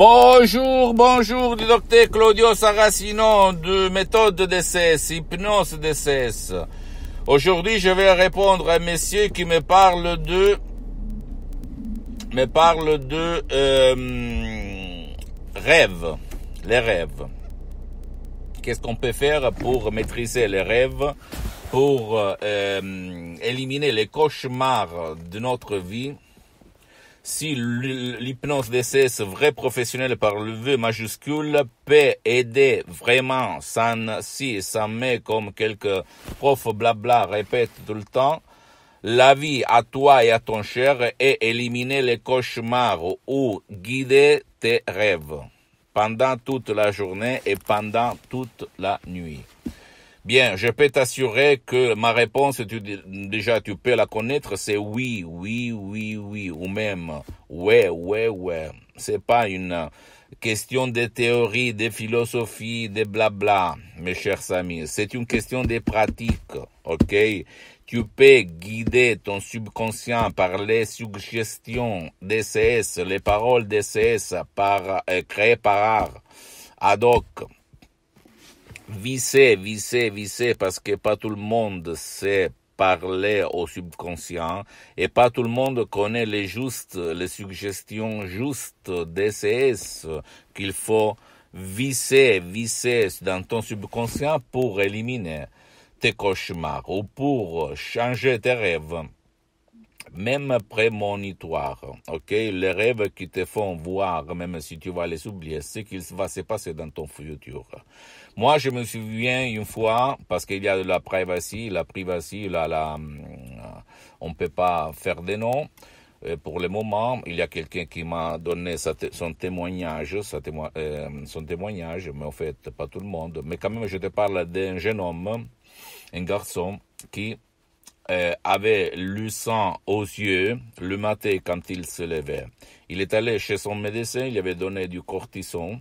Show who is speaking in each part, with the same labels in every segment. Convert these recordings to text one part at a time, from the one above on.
Speaker 1: Bonjour, bonjour du docteur Claudio Saracino de méthode Décès, hypnose Décès. Aujourd'hui, je vais répondre à un monsieur qui me parle de me parle de euh, rêves, les rêves. Qu'est-ce qu'on peut faire pour maîtriser les rêves, pour euh, euh, éliminer les cauchemars de notre vie? Si l'hypnose d'essai, ce vrai professionnel par le V majuscule, peut aider vraiment, sans, si ça met comme quelques profs blabla répètent tout le temps, la vie à toi et à ton cher et éliminer les cauchemars ou guider tes rêves pendant toute la journée et pendant toute la nuit. Bien, je peux t'assurer que ma réponse, tu, déjà, tu peux la connaître, c'est oui, oui, oui, oui, ou même ouais, ouais, ouais. C'est pas une question de théorie, de philosophie, de blabla, mes chers amis. C'est une question de pratique, ok? Tu peux guider ton subconscient par les suggestions DCS, les paroles DCS par, euh, créées par art, ad hoc Visser, visser, visser parce que pas tout le monde sait parler au subconscient et pas tout le monde connaît les justes, les suggestions justes d'ECS qu'il faut visser, visser dans ton subconscient pour éliminer tes cauchemars ou pour changer tes rêves. Même prémonitoires. ok? Les rêves qui te font voir, même si tu vas les oublier, ce qu'il va se passer dans ton futur. Moi, je me souviens une fois, parce qu'il y a de la privacy, la privacy, hum, euh, on ne peut pas faire des noms. pour le moment, il y a quelqu'un qui m'a donné son témoignage, euh, son témoignage, mais en fait, pas tout le monde. Mais quand même, je te parle d'un jeune homme, un garçon, qui euh, avait le sang aux yeux le matin quand il se levait. Il est allé chez son médecin, il avait donné du cortisone,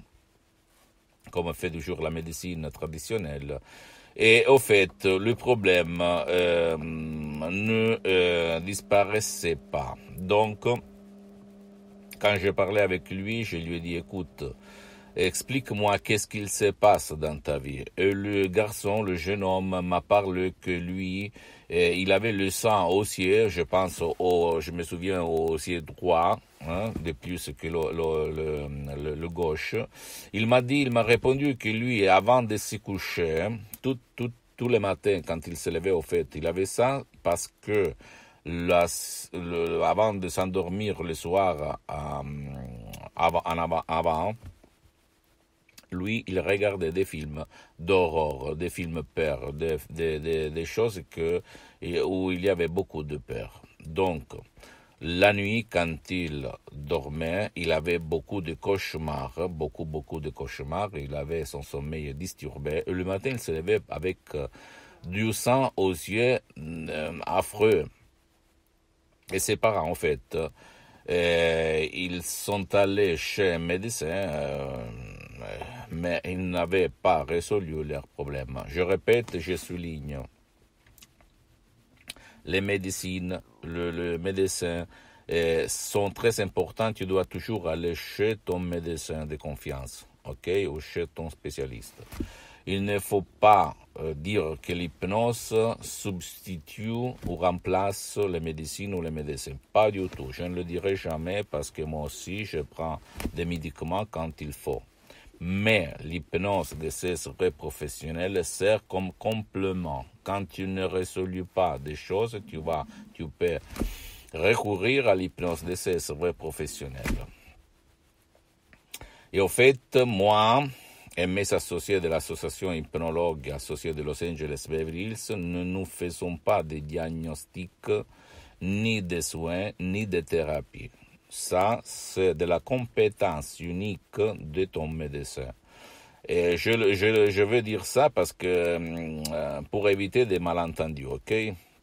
Speaker 1: comme fait toujours la médecine traditionnelle. Et au fait, le problème euh, ne euh, disparaissait pas. Donc, quand j'ai parlé avec lui, je lui ai dit, écoute, Explique-moi qu'est-ce qu'il se passe dans ta vie. Et euh, le garçon, le jeune homme, m'a parlé que lui, euh, il avait le sang haussier, je pense, au, je me souviens, aussi droit, hein, de plus que le, le, gauche. Il m'a dit, il m'a répondu que lui, avant de se coucher, hein, tout, tout, tous les matins, quand il se levait au fait, il avait ça parce que la, avant de s'endormir le soir, euh, avant lui, il regardait des films d'horreur, des films pères, des, choses que, où il y avait beaucoup de peur. Donc, la nuit, quand il dormait, il avait beaucoup de cauchemars, beaucoup, beaucoup de cauchemars. Il avait son sommeil disturbé. le matin, il se levait avec euh, du sang aux yeux euh, affreux. Et ses parents, en fait, euh, ils sont allés chez un médecin mais ils n'avaient pas résolu leurs problèmes. Je répète, je souligne. Les médecines, le, médecin eh, sont très importants. Tu dois toujours aller chez ton médecin de confiance, ok, ou chez ton spécialiste. Il ne faut pas euh, dire que l'hypnose substitue ou remplace les médecines ou les médecins. Pas du tout. Je ne le dirai jamais parce que moi aussi, je prends des médicaments quand il faut. Mais l'hypnose de ces professionnels sert comme complément. Quand tu ne résolues pas des choses, tu vas, tu peux recourir à l'hypnose de ces professionnels. Et au fait, moi et mes associés de l'association hypnologue associée de Los Angeles Beverly Hills, ne nous faisons pas de diagnostic, ni de soins, ni de thérapie. Ça, c'est de la compétence unique de ton médecin. Et je, je, je veux dire ça parce que euh, pour éviter des malentendus, ok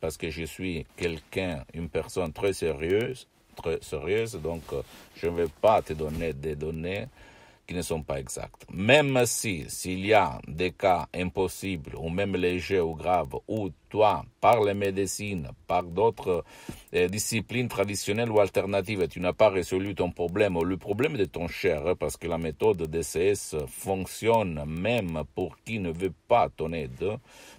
Speaker 1: Parce que je suis quelqu'un, une personne très sérieuse, très sérieuse, donc euh, je ne vais pas te donner des données qui ne sont pas exactes. Même si, s'il y a des cas impossibles, ou même légers ou graves, où toi, par les médecines, par d'autres eh, disciplines traditionnelles ou alternatives, tu n'as pas résolu ton problème, ou le problème de ton cher, hein, parce que la méthode DCS fonctionne même pour qui ne veut pas ton aide,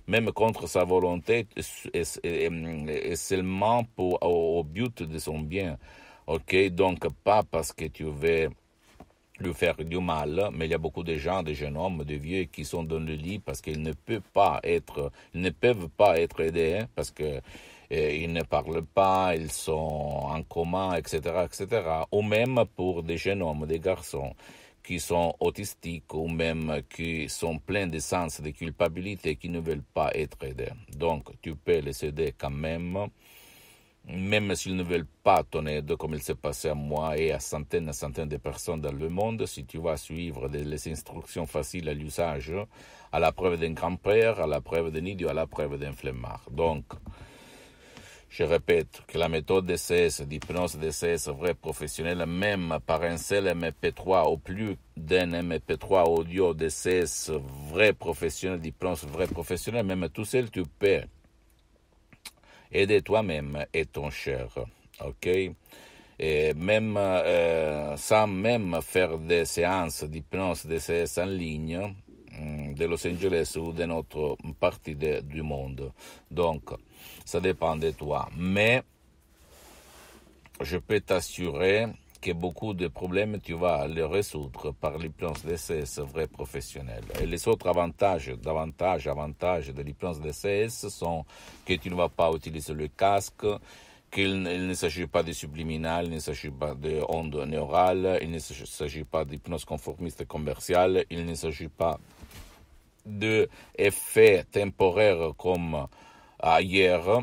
Speaker 1: même contre sa volonté, et, seulement pour, au, but de son bien. Ok, donc pas parce que tu veux lui faire du mal, mais il y a beaucoup de gens, des jeunes hommes, de vieux qui sont dans le lit parce qu'ils ne peuvent pas être, ne peuvent pas être aidés hein, parce que eh, ils ne parlent pas, ils sont en commun, etc., etc. Ou même pour des jeunes hommes, des garçons qui sont autistiques ou même qui sont pleins de sens de culpabilité qui ne veulent pas être aidés. Donc, tu peux les aider quand même même s'ils ne veulent pas ton aide, comme il s'est passé à moi et à centaines et centaines de personnes dans le monde, si tu vas suivre les instructions faciles à l'usage, à la preuve d'un grand-père, à la preuve d'un idiot, à la preuve d'un flemmard. Donc, je répète que la méthode DCS, d'hypnose DCS vrai professionnel, même par un seul MP3 ou plus d'un MP3 audio DCS vrai professionnel, d'hypnose vrai professionnel, même tout seul, tu peux de toi-même et ton cher. OK? Et même euh, sans même faire des séances d'hypnose, des séances en ligne mm, de Los Angeles ou de notre partie du monde. Donc, ça dépend de toi. Mais je peux t'assurer que beaucoup de problèmes, tu vas les résoudre par l'hypnose DCS vrai professionnel. Et les autres avantages, davantage avantages de l'hypnose DCS sont que tu ne vas pas utiliser le casque, qu'il ne s'agit pas de subliminal, il ne s'agit pas d'ondes neurales, il ne s'agit pas d'hypnose conformiste commerciale, il ne s'agit pas d'effets temporaires comme ailleurs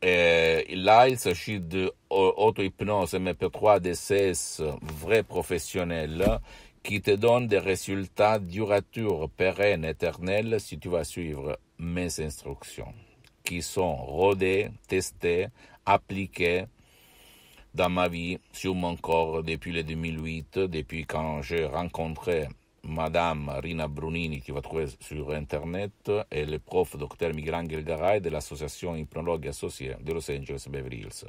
Speaker 1: et euh, là, il s'agit de auto-hypnose MP3 16 vrais professionnels qui te donnent des résultats duratures, pérennes, éternels si tu vas suivre mes instructions qui sont rodées, testées, appliquées dans ma vie, sur mon corps depuis le 2008, depuis quand j'ai rencontré Madame Rina Brunini, qui va trouver sur Internet, et le prof docteur Miguel Angel Garay de l'association Hypnologue Associée de Los Angeles Beverly Hills.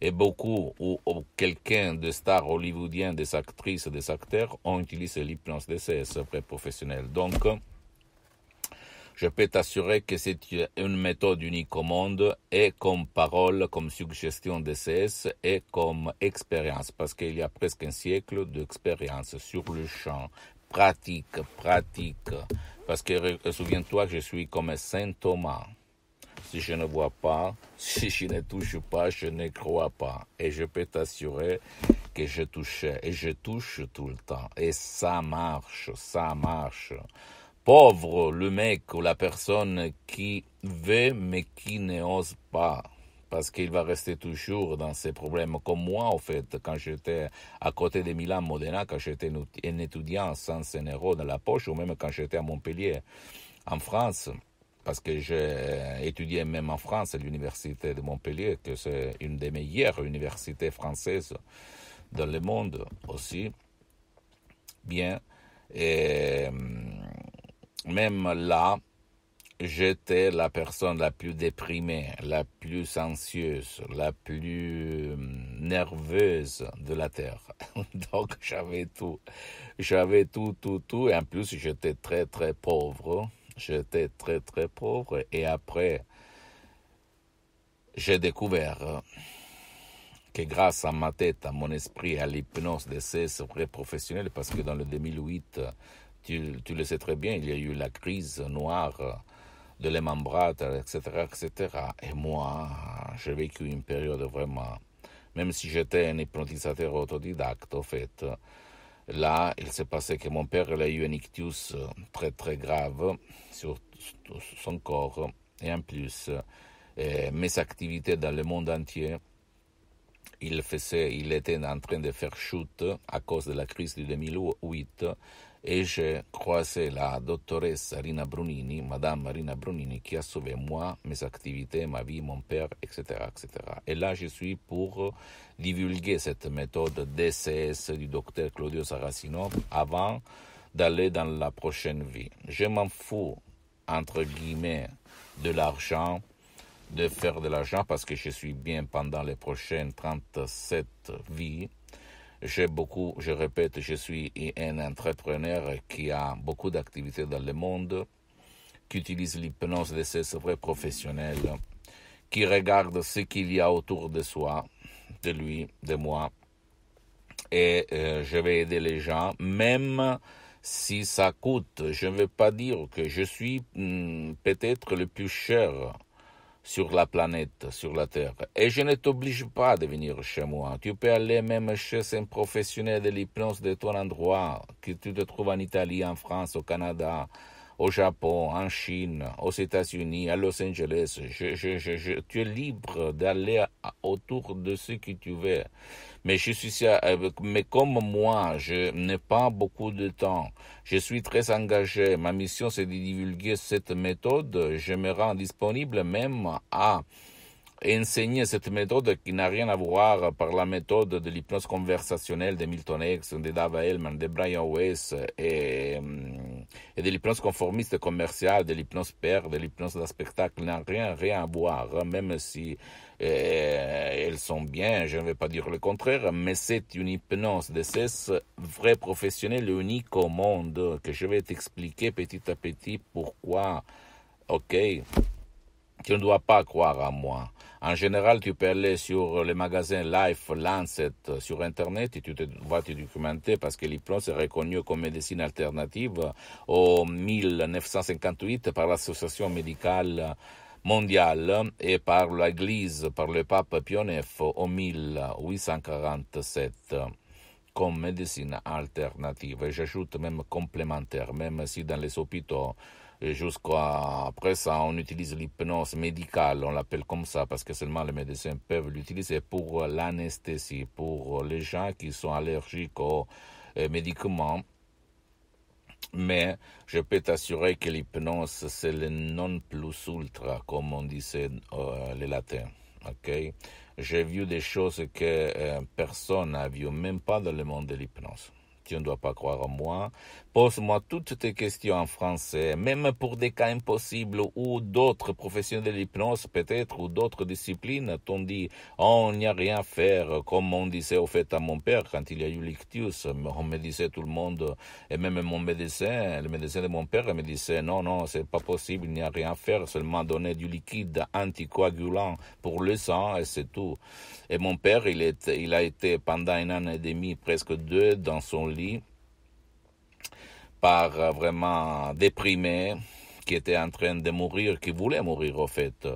Speaker 1: Et beaucoup ou, quelqu'un de stars hollywoodiens, des actrices, des acteurs ont utilisé l'hypnose DCS pré professionnel Donc, je peux t'assurer que c'est une méthode unique au monde et comme parole, comme suggestion DCS et comme expérience, parce qu'il y a presque un siècle d'expérience sur le champ pratique, pratique. Parce que euh, souviens-toi que je suis comme Saint Thomas. Si je ne vois pas, si je ne touche pas, je ne crois pas. Et je peux t'assurer que je touchais et je touche tout le temps. Et ça marche, ça marche. Pauvre le mec ou la personne qui veut mais qui n'ose pas parce qu'il va rester toujours dans ses problèmes. Comme moi, en fait, quand j'étais à côté de Milan Modena, quand j'étais un étudiant sans 100 dans la poche, ou même quand j'étais à Montpellier, en France, parce que j'ai étudié même en France à l'université de Montpellier, que c'est une des meilleures universités françaises dans le monde aussi. Bien. Et hum, même là, j'étais la personne la plus déprimée, la plus anxieuse, la plus hum, nerveuse de la Terre. Donc j'avais tout. J'avais tout, tout, tout. Et en plus, j'étais très, très pauvre. J'étais très, très pauvre. Et après, j'ai découvert que grâce à ma tête, à mon esprit, à l'hypnose de ces vrais professionnels, parce que dans le 2008, tu, tu, le sais très bien, il y a eu la crise noire de l'emembrade, etc., etc. Et moi, j'ai vécu une période vraiment, même si j'étais un hypnotisateur autodidacte, au fait, là, il s'est passé que mon père il a eu un ictus euh, très très grave sur son corps, et en plus, euh, mes activités dans le monde entier, il, faisait, il était en train de faire chute à cause de la crise de 2008 et croisé la doctoresse Rina Brunini, Madame Rina Brunini, qui a sauvé moi, mes activités, ma vie, mon père, etc. etc. Et là, je suis pour divulguer cette méthode DCS du docteur Claudio Saracino avant d'aller dans la prochaine vie. Je m'en fous, entre guillemets, de l'argent, de faire de l'argent parce que je suis bien pendant les prochaines 37 vies j'ai beaucoup, je répète, je suis un entrepreneur qui a beaucoup d'activités dans le monde, qui utilise l'hypnose de ses vrais professionnels, qui regarde ce qu'il y a autour de soi, de lui, de moi. Et euh, je vais aider les gens, même si ça coûte. Je ne veux pas dire que je suis hmm, peut-être le plus cher sur la planète, sur la Terre. Et je ne t'oblige pas de venir chez moi. Tu peux aller même chez un professionnel de l'hypnose de ton endroit, que tu te trouves en Italie, en France, au Canada, au Japon, en Chine, aux États-Unis, à Los Angeles. tu es libre d'aller autour de ce que tu veux. Mais je suis, euh, mais comme moi, je n'ai pas beaucoup de temps. Je suis très engagé. Ma mission, c'est de divulguer cette méthode. Je me rends disponible même à enseigner cette méthode qui n'a rien à voir par la méthode de l'hypnose conversationnelle de Milton X, de Dava Hellman, de Brian Weiss et, mm, de l'hypnose conformiste commerciale, de l'hypnose père, de l'hypnose d'un spectacle, n'a rien, rien à voir, même si eh, elles sont bien, je ne vais pas dire le contraire, mais c'est une hypnose de ces vrai professionnel unique au monde que je vais t'expliquer petit à petit pourquoi. Ok. Tu ne dois pas croire à moi. En général, tu peux aller sur les magasins Life, Lancet, sur Internet et tu te, vas te documenter parce que l'hypnose est reconnue comme médecine alternative au 1958 par l'Association médicale mondiale et par l'Église, par le pape Pionef au 1847 comme médecine alternative. Et j'ajoute même complémentaire, même si dans les hôpitaux jusqu'à après ça, on utilise l'hypnose médicale, on l'appelle comme ça, parce que seulement les médecins peuvent l'utiliser pour l'anesthésie, pour les gens qui sont allergiques aux euh, médicaments. Mais je peux t'assurer que l'hypnose, c'est le non plus ultra, comme on disait euh, les latins. Ok J'ai vu des choses que euh, personne n'a vu, même pas dans le monde de l'hypnose. Tu ne dois pas croire en moi, Pose-moi toutes tes questions en français, même pour des cas impossibles ou d'autres professionnels de l'hypnose peut-être ou d'autres disciplines. On dit, oh, on n'y a rien à faire, comme on disait au fait à mon père quand il y a eu l'ictus. On me disait tout le monde, et même mon médecin, le médecin de mon père me disait, non, non, c'est pas possible, il n'y a rien à faire, seulement donner du liquide anticoagulant pour le sang et c'est tout. Et mon père, il, est, il a été pendant une année et demie, presque deux, dans son lit par euh, vraiment déprimé, qui était en train de mourir, qui voulait mourir au fait.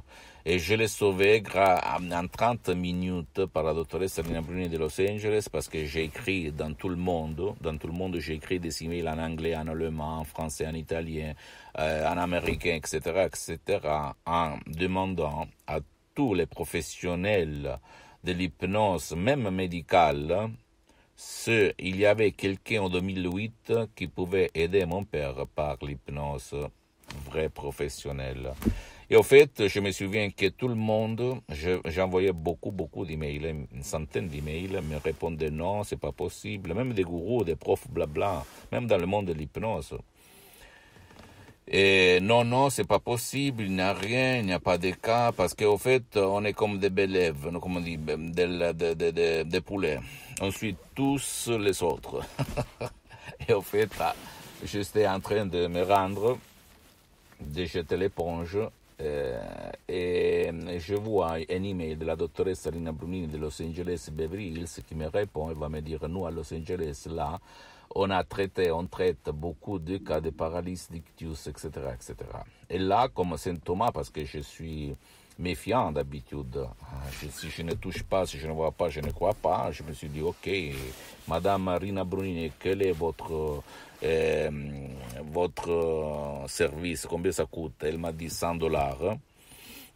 Speaker 1: Et je l'ai sauvé en 30 minutes par la doctoresse Serena Bruni de Los Angeles parce que j'ai écrit dans tout le monde. Dans tout le monde, j'ai écrit des emails en anglais, en allemand, en français, en italien, euh, en américain, etc., etc., en demandant à tous les professionnels de l'hypnose, même médicale, il y avait quelqu'un en 2008 qui pouvait aider mon père par l'hypnose vrai professionnel. Et au fait, je me souviens que tout le monde, j'envoyais beaucoup, beaucoup d'emails, une centaine d'emails, me répondaient non, c'est pas possible. Même des gourous, des profs, blabla, même dans le monde de l'hypnose. Et non, non, c'est pas possible, il n'y a rien, il n'y a pas de cas, parce qu'au fait, on est comme des belèves, comme on dit, ben, des poulets. On suit tous les autres. Et au fait, j'étais en train de me rendre, de jeter l'éponge, euh, et je vois un email de la doctoresse Lina Brunini de Los Angeles Beverly Hills qui me répond et va me dire, nous à Los Angeles, là, on a traité, on traite beaucoup de cas de paralysie, d'ictus, etc., etc. Et là, comme Saint Thomas, parce que je suis méfiant d'habitude, hein, si je ne touche pas, si je ne vois pas, je ne crois pas, je me suis dit, ok, Madame Marina Brunini, quel est votre, euh, votre euh, service, combien ça coûte Elle m'a dit 100 dollars. Hein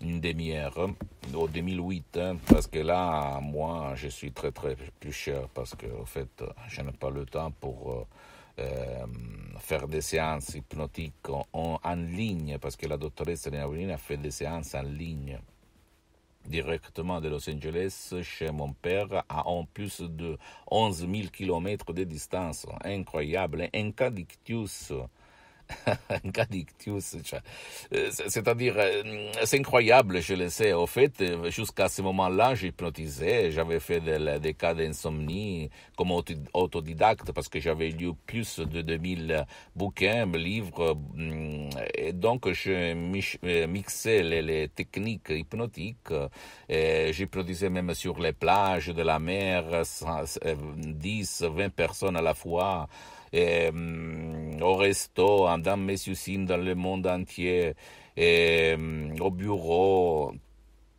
Speaker 1: une demi-heure hein. au 2008 hein, parce que là moi je suis très très plus cher parce que en fait je n'ai pas le temps pour euh, euh, faire des séances hypnotiques en, ligne parce que la doctoresse Rina a fait des séances en ligne directement de Los Angeles chez mon père à en plus de 11 000 km de distance. Incroyable. Un hein. Eh, C'est-à-dire, euh, c'est incroyable, je le sais. Au fait, euh, jusqu'à ce moment-là, j'hypnotisais, j'avais fait des, cas d'insomnie comme autodidacte parce que j'avais lu plus de 2000 bouquins, livres. Mm, et donc, je euh, mixais les, les techniques hypnotiques. J'hypnotisais même sur les plages de la mer, 10, 20 personnes à la fois au resto, dans mes usines, dans le monde entier, au bureau,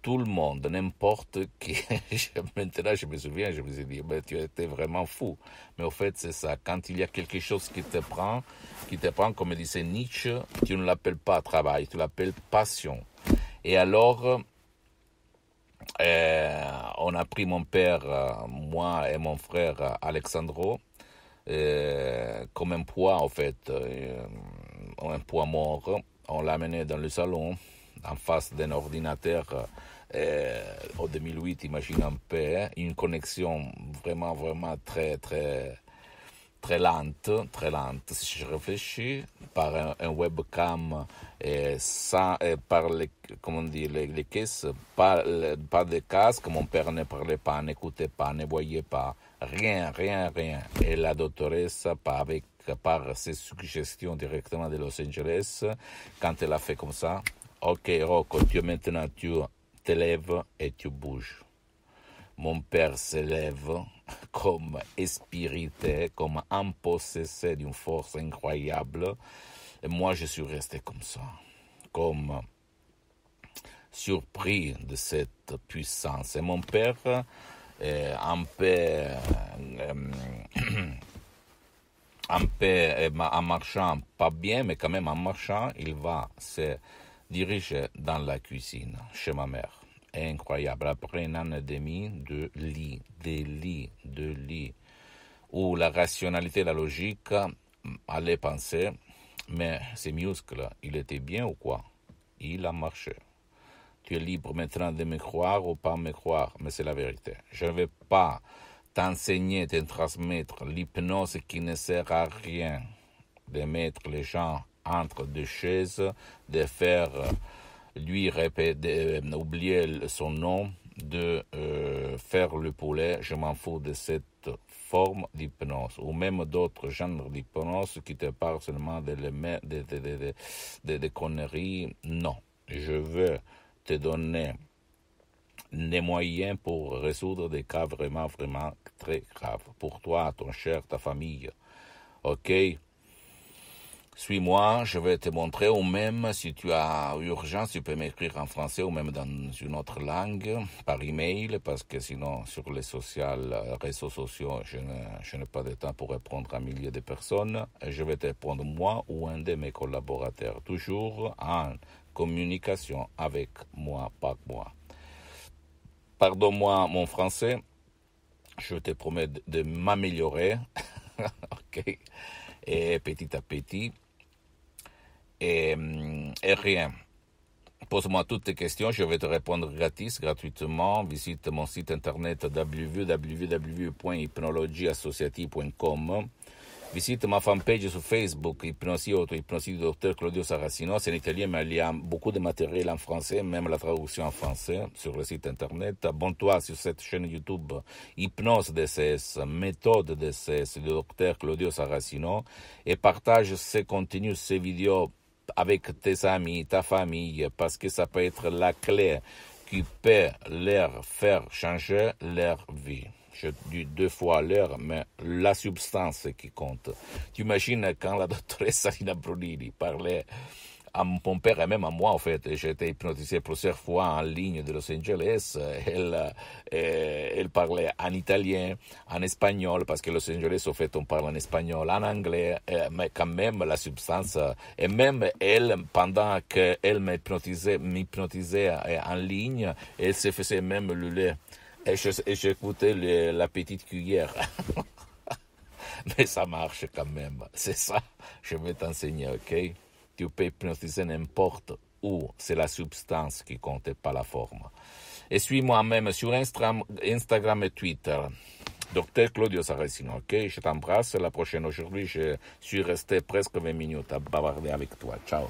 Speaker 1: tout le monde, n'importe qui. Maintenant, je me souviens, je me suis dit, tu étais vraiment fou. Mais au fait, c'est ça. Quand il y a quelque chose qui te prend, qui te prend, comme disait Nietzsche, tu ne l'appelles pas travail, tu l'appelles passion. Et alors, euh, on a pris mon père, euh, moi et mon frère euh, Alexandro, euh, comme un poids en fait, euh, un poids mort. On l'a amené dans le salon en face d'un ordinateur euh, en 2008, imagine un peu, hein, une connexion vraiment, vraiment très, très, très lente, très lente. Si je réfléchis, par un webcam et eh, sans, et eh, par les, comment dire les, les caisses, pas, pas de casque, mon père ne parlait pas, n'écoutait pas, ne voyait pas, rien, rien, rien. Et la doctoresse, par, avec, par ses suggestions directement de Los Angeles, quand elle a fait comme ça, ok Rocco, tu maintenant, tu te lèves et tu bouges. Mon père se lève comme espirité, comme impossessé d'une force incroyable. Et moi, je suis resté comme ça, comme euh, surpris de cette puissance. Et mon père, euh, un euh, eh ben, en marchant, pas bien, mais quand même en marchant, il va se diriger dans la cuisine chez ma mère. Incroyable. Après une année et demie de lit, des lit, de lit, où la rationalité, la logique allait penser mais ces muscles, il était bien ou quoi Il a marché. Tu es libre maintenant de me croire ou pas me croire, mais c'est la vérité. Je ne vais pas t'enseigner, te transmettre l'hypnose qui ne sert à rien de mettre les gens entre deux chaises, de faire lui euh, oublier son nom, de euh, faire le poulet, je m'en fous de cette forme d'hypnose, ou même d'autres genres d'hypnose qui te parlent seulement de, de, conneries. Non, je veux te donner les moyens pour résoudre des cas vraiment, vraiment très graves, pour toi, ton cher, ta famille. OK suis-moi, je vais te montrer, ou même si tu as urgence, tu peux m'écrire en français ou même dans une autre langue, par email, parce que sinon, sur les réseaux sociaux, je, je n'ai pas de temps pour répondre à milliers de personnes. Je vais te répondre moi ou un de mes collaborateurs, toujours en communication avec moi, pas moi. Pardonne-moi mon français, je te promets de m'améliorer. ok? Et petit à petit, et, euh, rien. Pose-moi toutes tes questions, je vais te répondre gratis, gratuitement. Visite mon site internet www.hypnologieassociative.com. Visite ma fanpage sur Facebook, Hypnosie Auto, Hypnosie du docteur Claudio Saracino. C'est en italien, mais il y a beaucoup de matériel en français, même la traduction en français sur le site internet. Abonne-toi sur cette chaîne YouTube Hypnose DCS, Méthode DCS du docteur Claudio Saracino et partage ces contenus, ces vidéos avec tes amis, ta famille, parce que ça peut être la clé qui peut leur faire changer leur vie. Je dis deux fois l'heure, mais la substance qui compte. Tu imagines quand la doctoresse Sarina Brunini parlait à mon père et même à moi, en fait. J'ai été hypnotisé plusieurs fois en ligne de Los Angeles. Elle, euh, elle parlait en italien, en espagnol, parce que Los Angeles, en fait, on parle en espagnol, en anglais, euh, mais quand même, la substance, euh, et même elle, pendant qu'elle m'hypnotisait, m'hypnotisait en ligne, elle se faisait même le lait. Et j'écoutais la petite cuillère. mais ça marche quand même. C'est ça, je vais t'enseigner, ok? Tu peux hypnotiser n'importe où, c'est la substance qui compte, pas la forme. Et suis-moi même sur Instagram et Twitter. Docteur Claudio Saracino, ok Je t'embrasse. La prochaine aujourd'hui, je suis resté presque 20 minutes à bavarder avec toi. Ciao.